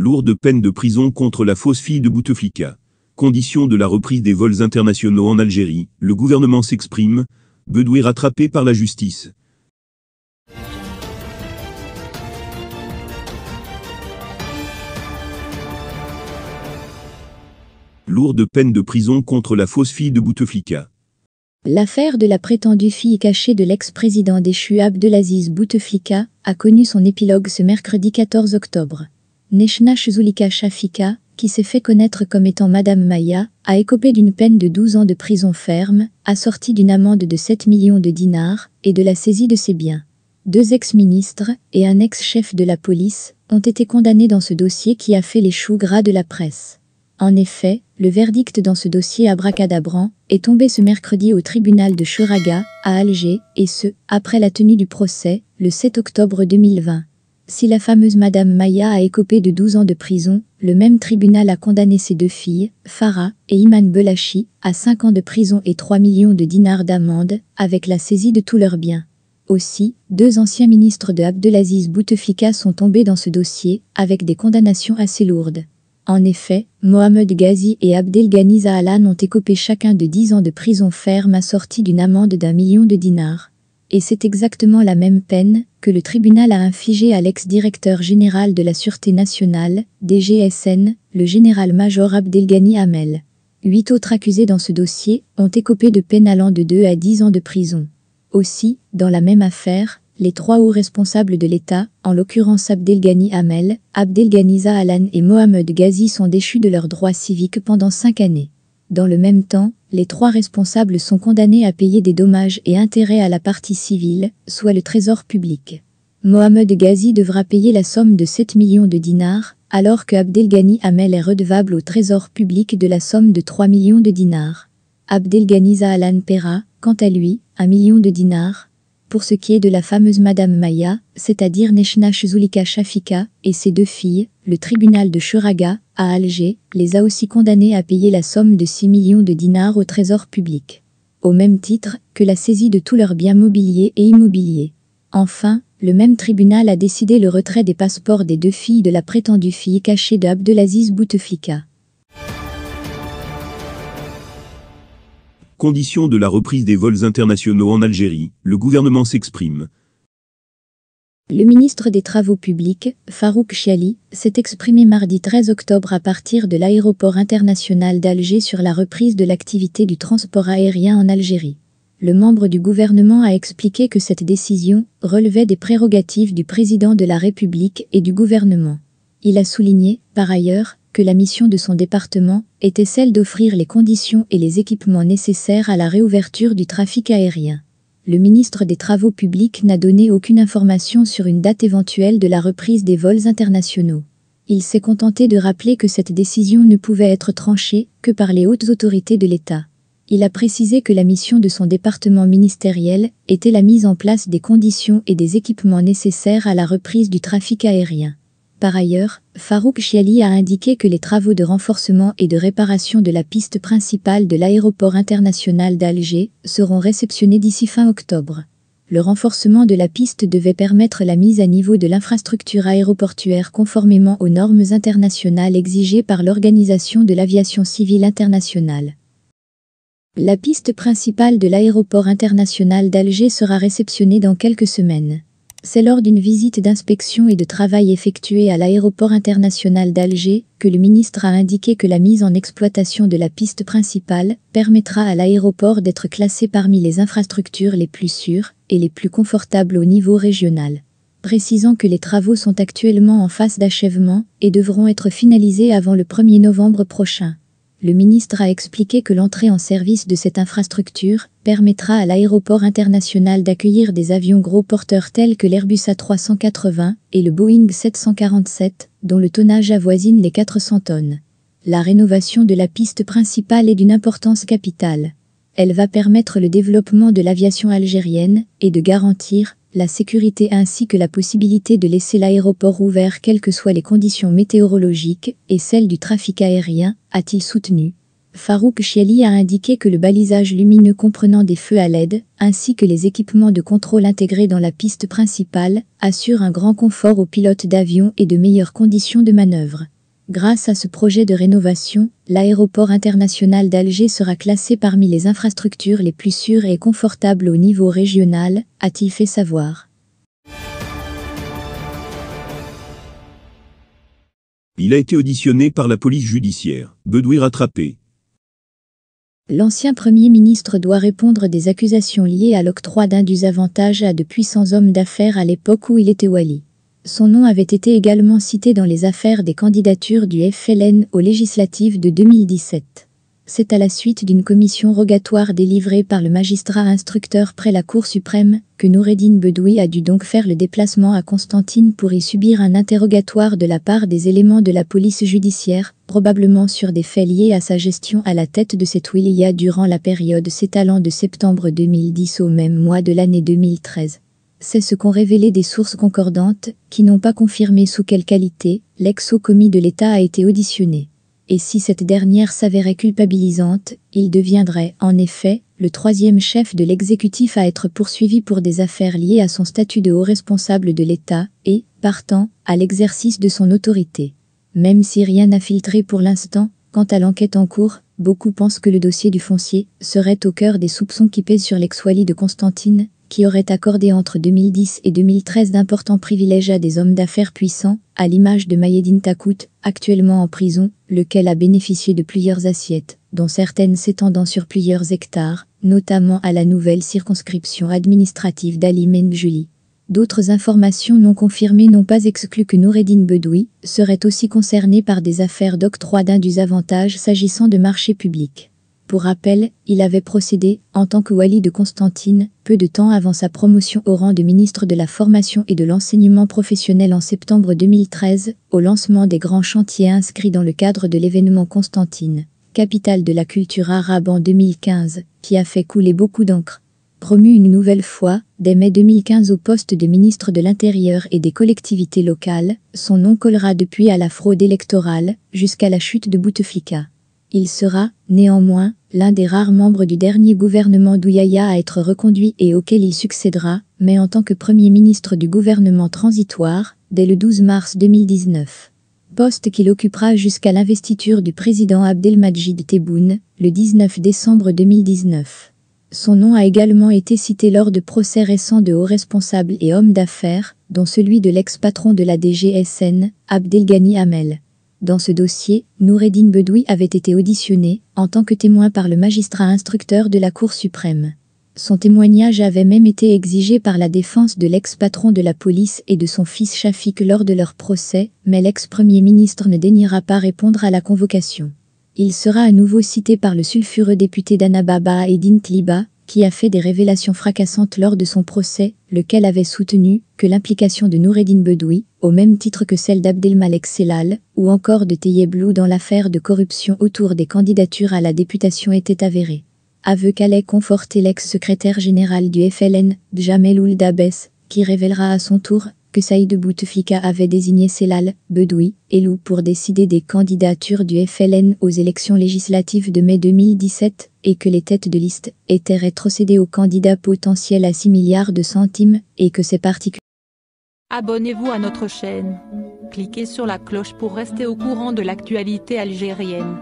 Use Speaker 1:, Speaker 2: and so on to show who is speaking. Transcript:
Speaker 1: lourde peine de prison contre la fausse fille de Bouteflika. Condition de la reprise des vols internationaux en Algérie, le gouvernement s'exprime, Bedouin rattrapé par la justice. Lourde peine de prison contre la fausse fille de Bouteflika. L'affaire de la prétendue fille cachée de l'ex-président déchu Abdelaziz Bouteflika a connu son épilogue ce mercredi 14 octobre. Neshna Shzulika Shafika, qui s'est fait connaître comme étant Madame Maya, a écopé d'une peine de 12 ans de prison ferme, assortie d'une amende de 7 millions de dinars et de la saisie de ses biens. Deux ex-ministres et un ex-chef de la police ont été condamnés dans ce dossier qui a fait les choux gras de la presse. En effet, le verdict dans ce dossier abracadabran est tombé ce mercredi au tribunal de Churaga, à Alger, et ce, après la tenue du procès, le 7 octobre 2020. Si la fameuse Madame Maya a écopé de 12 ans de prison, le même tribunal a condamné ses deux filles, Farah et Iman Belachi, à 5 ans de prison et 3 millions de dinars d'amende, avec la saisie de tous leurs biens. Aussi, deux anciens ministres de Abdelaziz Bouteflika sont tombés dans ce dossier, avec des condamnations assez lourdes. En effet, Mohamed Ghazi et Abdelghani Zahalan ont écopé chacun de 10 ans de prison ferme assortie d'une amende d'un million de dinars et c'est exactement la même peine que le tribunal a infligée à l'ex-directeur général de la Sûreté nationale, DGSN, le général-major Abdelghani Hamel. Huit autres accusés dans ce dossier ont écopé de peines allant de 2 à 10 ans de prison. Aussi, dans la même affaire, les trois hauts responsables de l'État, en l'occurrence Abdelghani Hamel, Abdelghani Alan et Mohamed Ghazi sont déchus de leurs droits civiques pendant cinq années. Dans le même temps, les trois responsables sont condamnés à payer des dommages et intérêts à la partie civile, soit le trésor public. Mohamed Ghazi devra payer la somme de 7 millions de dinars, alors que Abdelghani Hamel est redevable au trésor public de la somme de 3 millions de dinars. Abdelghani Zahalan paiera, quant à lui, un million de dinars. Pour ce qui est de la fameuse Madame Maya, c'est-à-dire Neshna Shuzulika Shafika et ses deux filles, le tribunal de Shuraga à Alger, les a aussi condamnés à payer la somme de 6 millions de dinars au trésor public. Au même titre que la saisie de tous leurs biens mobiliers et immobiliers. Enfin, le même tribunal a décidé le retrait des passeports des deux filles de la prétendue fille cachée d'Abdelaziz Bouteflika. Conditions de la reprise des vols internationaux en Algérie, le gouvernement s'exprime. Le ministre des Travaux publics, Farouk Chiali, s'est exprimé mardi 13 octobre à partir de l'aéroport international d'Alger sur la reprise de l'activité du transport aérien en Algérie. Le membre du gouvernement a expliqué que cette décision relevait des prérogatives du président de la République et du gouvernement. Il a souligné, par ailleurs, que la mission de son département était celle d'offrir les conditions et les équipements nécessaires à la réouverture du trafic aérien le ministre des Travaux publics n'a donné aucune information sur une date éventuelle de la reprise des vols internationaux. Il s'est contenté de rappeler que cette décision ne pouvait être tranchée que par les hautes autorités de l'État. Il a précisé que la mission de son département ministériel était la mise en place des conditions et des équipements nécessaires à la reprise du trafic aérien. Par ailleurs, Farouk Chiali a indiqué que les travaux de renforcement et de réparation de la piste principale de l'aéroport international d'Alger seront réceptionnés d'ici fin octobre. Le renforcement de la piste devait permettre la mise à niveau de l'infrastructure aéroportuaire conformément aux normes internationales exigées par l'Organisation de l'aviation civile internationale. La piste principale de l'aéroport international d'Alger sera réceptionnée dans quelques semaines. C'est lors d'une visite d'inspection et de travail effectuée à l'aéroport international d'Alger que le ministre a indiqué que la mise en exploitation de la piste principale permettra à l'aéroport d'être classé parmi les infrastructures les plus sûres et les plus confortables au niveau régional. Précisant que les travaux sont actuellement en phase d'achèvement et devront être finalisés avant le 1er novembre prochain. Le ministre a expliqué que l'entrée en service de cette infrastructure permettra à l'aéroport international d'accueillir des avions gros porteurs tels que l'Airbus A380 et le Boeing 747, dont le tonnage avoisine les 400 tonnes. La rénovation de la piste principale est d'une importance capitale. Elle va permettre le développement de l'aviation algérienne et de garantir la sécurité ainsi que la possibilité de laisser l'aéroport ouvert quelles que soient les conditions météorologiques et celles du trafic aérien, a-t-il soutenu. Farouk Chieli a indiqué que le balisage lumineux comprenant des feux à LED, ainsi que les équipements de contrôle intégrés dans la piste principale, assure un grand confort aux pilotes d'avion et de meilleures conditions de manœuvre. Grâce à ce projet de rénovation, l'aéroport international d'Alger sera classé parmi les infrastructures les plus sûres et confortables au niveau régional, a-t-il fait savoir. Il a été auditionné par la police judiciaire. Bedoui rattrapé. L'ancien Premier ministre doit répondre des accusations liées à l'octroi d'un avantages à de puissants hommes d'affaires à l'époque où il était wali. Son nom avait été également cité dans les affaires des candidatures du FLN aux législatives de 2017. C'est à la suite d'une commission rogatoire délivrée par le magistrat instructeur près la Cour suprême que Noureddine Bedoui a dû donc faire le déplacement à Constantine pour y subir un interrogatoire de la part des éléments de la police judiciaire, probablement sur des faits liés à sa gestion à la tête de cette wilaya durant la période s'étalant de septembre 2010 au même mois de l'année 2013 c'est ce qu'ont révélé des sources concordantes, qui n'ont pas confirmé sous quelle qualité lex commis de l'État a été auditionné. Et si cette dernière s'avérait culpabilisante, il deviendrait, en effet, le troisième chef de l'exécutif à être poursuivi pour des affaires liées à son statut de haut responsable de l'État et, partant, à l'exercice de son autorité. Même si rien n'a filtré pour l'instant, quant à l'enquête en cours, beaucoup pensent que le dossier du foncier serait au cœur des soupçons qui pèsent sur l'ex-Wali de Constantine, qui aurait accordé entre 2010 et 2013 d'importants privilèges à des hommes d'affaires puissants, à l'image de Mayedine Takout, actuellement en prison, lequel a bénéficié de plusieurs assiettes, dont certaines s'étendant sur plusieurs hectares, notamment à la nouvelle circonscription administrative d'Ali Menjuli. D'autres informations non confirmées n'ont pas exclu que Noureddine Bedoui serait aussi concerné par des affaires d'octroi d'un des avantages s'agissant de marchés publics. Pour rappel, il avait procédé, en tant que wali de Constantine, peu de temps avant sa promotion au rang de ministre de la Formation et de l'Enseignement professionnel en septembre 2013, au lancement des grands chantiers inscrits dans le cadre de l'événement Constantine, capitale de la culture arabe en 2015, qui a fait couler beaucoup d'encre. Promu une nouvelle fois, dès mai 2015 au poste de ministre de l'Intérieur et des collectivités locales, son nom collera depuis à la fraude électorale, jusqu'à la chute de Bouteflika. Il sera, néanmoins, l'un des rares membres du dernier gouvernement d'Ouyaya à être reconduit et auquel il succédera, mais en tant que Premier ministre du gouvernement transitoire, dès le 12 mars 2019. Poste qu'il occupera jusqu'à l'investiture du président Abdelmajid Tebboune, le 19 décembre 2019. Son nom a également été cité lors de procès récents de hauts responsables et hommes d'affaires, dont celui de l'ex-patron de la DGSN, Abdelghani Hamel. Dans ce dossier, Noureddin Bedoui avait été auditionné en tant que témoin par le magistrat instructeur de la Cour suprême. Son témoignage avait même été exigé par la défense de l'ex-patron de la police et de son fils Shafik lors de leur procès, mais l'ex-premier ministre ne daignera pas répondre à la convocation. Il sera à nouveau cité par le sulfureux député d'Anababa et d'Intliba, qui a fait des révélations fracassantes lors de son procès, lequel avait soutenu que l'implication de Noureddin Bedoui, au même titre que celle d'Abdelmalek Selal, ou encore de Teyeblou dans l'affaire de corruption autour des candidatures à la députation était avérée. Aveu qu'allait conforter l'ex-secrétaire général du FLN, Djamel Ould Abbes, qui révélera à son tour que Saïd Bouteflika avait désigné Selal, Bedoui et Lou pour décider des candidatures du FLN aux élections législatives de mai 2017 et que les têtes de liste étaient rétrocédées aux candidats potentiels à 6 milliards de centimes et que ces particuliers. Abonnez-vous à notre chaîne. Cliquez sur la cloche pour rester au courant de l'actualité algérienne.